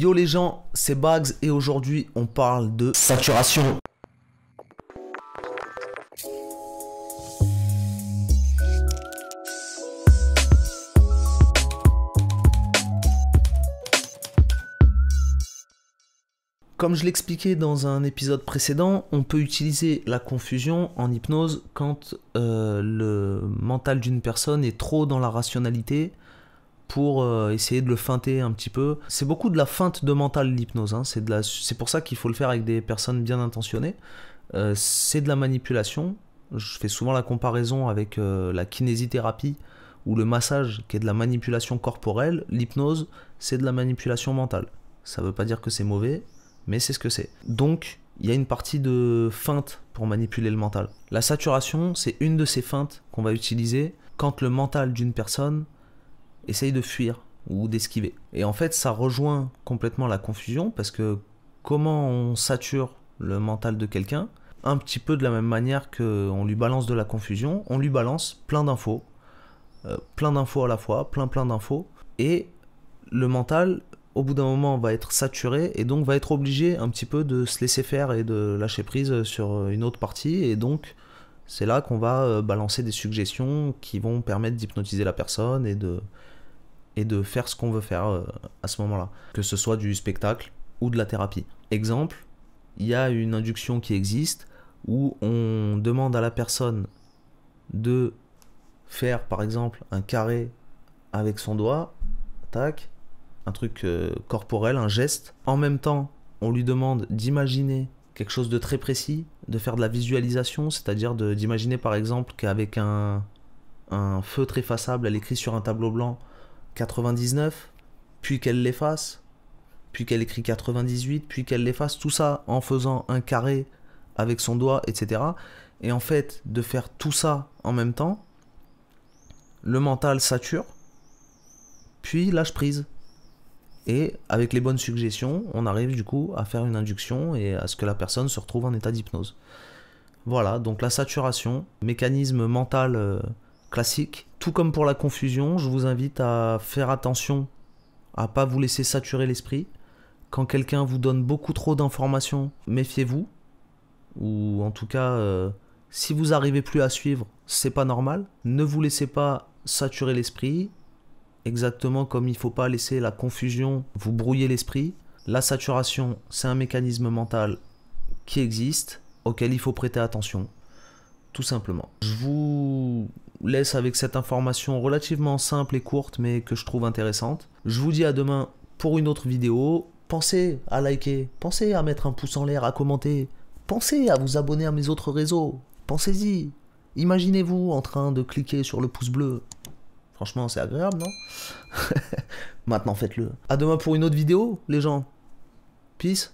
Yo les gens, c'est Bags et aujourd'hui on parle de saturation. Comme je l'expliquais dans un épisode précédent, on peut utiliser la confusion en hypnose quand euh, le mental d'une personne est trop dans la rationalité, pour euh, essayer de le feinter un petit peu. C'est beaucoup de la feinte de mental l'hypnose, hein. c'est, la... pour ça qu'il faut le faire avec des personnes bien intentionnées. Euh, c'est de la manipulation. Je fais souvent la comparaison avec euh, la kinésithérapie ou le massage qui est de la manipulation corporelle. L'hypnose, c'est de la manipulation mentale. Ça ne veut pas dire que c'est mauvais, mais c'est ce que c'est. Donc, il y a une partie de feinte pour manipuler le mental. La saturation, c'est une de ces feintes qu'on va utiliser quand le mental d'une personne essaye de fuir ou d'esquiver. Et en fait, ça rejoint complètement la confusion parce que comment on sature le mental de quelqu'un un petit peu de la même manière que on lui balance de la confusion, on lui balance plein d'infos, euh, plein d'infos à la fois, plein plein d'infos, et le mental, au bout d'un moment, va être saturé et donc va être obligé un petit peu de se laisser faire et de lâcher prise sur une autre partie, et donc c'est là qu'on va euh, balancer des suggestions qui vont permettre d'hypnotiser la personne et de, et de faire ce qu'on veut faire euh, à ce moment-là, que ce soit du spectacle ou de la thérapie. Exemple, il y a une induction qui existe où on demande à la personne de faire par exemple un carré avec son doigt, tac, un truc euh, corporel, un geste. En même temps, on lui demande d'imaginer quelque chose de très précis, de faire de la visualisation, c'est-à-dire d'imaginer par exemple qu'avec un, un feutre effaçable, elle écrit sur un tableau blanc 99, puis qu'elle l'efface, puis qu'elle écrit 98, puis qu'elle l'efface, tout ça en faisant un carré avec son doigt, etc. Et en fait, de faire tout ça en même temps, le mental sature, puis lâche prise. Et avec les bonnes suggestions, on arrive du coup à faire une induction et à ce que la personne se retrouve en état d'hypnose. Voilà, donc la saturation, mécanisme mental euh, classique, tout comme pour la confusion, je vous invite à faire attention à pas vous laisser saturer l'esprit. Quand quelqu'un vous donne beaucoup trop d'informations, méfiez-vous. Ou en tout cas, euh, si vous arrivez plus à suivre, c'est pas normal. Ne vous laissez pas saturer l'esprit. Exactement comme il faut pas laisser la confusion vous brouiller l'esprit. La saturation, c'est un mécanisme mental qui existe, auquel il faut prêter attention. Tout simplement. Je vous laisse avec cette information relativement simple et courte mais que je trouve intéressante. Je vous dis à demain pour une autre vidéo. Pensez à liker, pensez à mettre un pouce en l'air, à commenter, pensez à vous abonner à mes autres réseaux. Pensez-y. Imaginez-vous en train de cliquer sur le pouce bleu. Franchement, c'est agréable, non Maintenant, faites-le. À demain pour une autre vidéo, les gens. Peace.